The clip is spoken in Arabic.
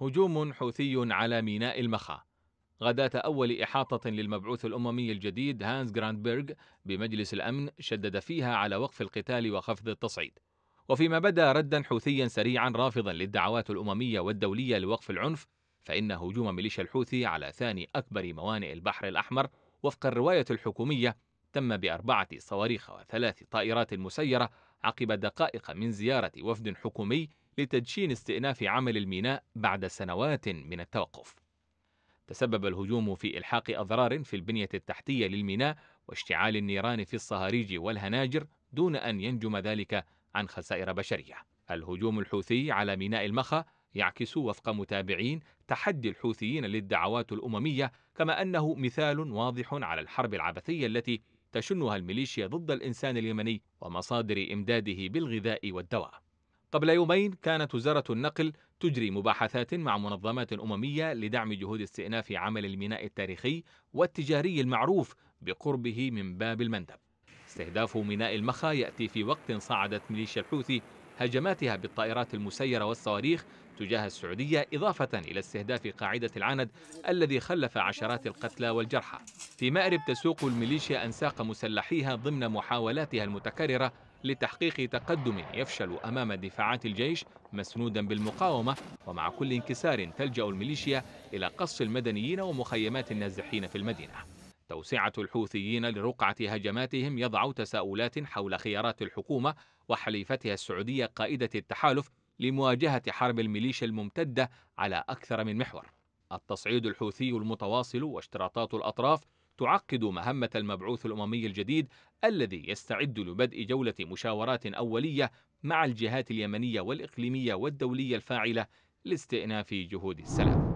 هجوم حوثي على ميناء المخا غداة أول إحاطة للمبعوث الأممي الجديد هانز جراندبرغ بمجلس الأمن شدد فيها على وقف القتال وخفض التصعيد وفيما بدا ردا حوثيا سريعا رافضا للدعوات الأممية والدولية لوقف العنف فإن هجوم ميليشيا الحوثي على ثاني أكبر موانئ البحر الأحمر وفق الرواية الحكومية تم بأربعة صواريخ وثلاث طائرات مسيرة عقب دقائق من زيارة وفد حكومي لتدشين استئناف عمل الميناء بعد سنوات من التوقف. تسبب الهجوم في إلحاق أضرار في البنية التحتية للميناء واشتعال النيران في الصهاريج والهناجر دون أن ينجم ذلك عن خسائر بشرية. الهجوم الحوثي على ميناء المخا يعكس وفق متابعين تحدي الحوثيين للدعوات الأممية كما أنه مثال واضح على الحرب العبثية التي تشنها الميليشيا ضد الإنسان اليمني ومصادر إمداده بالغذاء والدواء. قبل يومين كانت وزارة النقل تجري مباحثات مع منظمات أممية لدعم جهود استئناف عمل الميناء التاريخي والتجاري المعروف بقربه من باب المندب استهداف ميناء المخا يأتي في وقت صعدت ميليشيا الحوثي هجماتها بالطائرات المسيرة والصواريخ تجاه السعودية إضافة إلى استهداف قاعدة العند الذي خلف عشرات القتلى والجرحى في مأرب تسوق الميليشيا أنساق مسلحيها ضمن محاولاتها المتكررة لتحقيق تقدم يفشل أمام دفاعات الجيش مسنودا بالمقاومة ومع كل انكسار تلجأ الميليشيا إلى قص المدنيين ومخيمات النازحين في المدينة توسعة الحوثيين لرقعة هجماتهم يضع تساؤلات حول خيارات الحكومة وحليفتها السعودية قائدة التحالف لمواجهة حرب الميليشيا الممتدة على أكثر من محور التصعيد الحوثي المتواصل واشتراطات الأطراف تعقد مهمة المبعوث الأممي الجديد الذي يستعد لبدء جولة مشاورات أولية مع الجهات اليمنية والإقليمية والدولية الفاعلة لاستئناف جهود السلام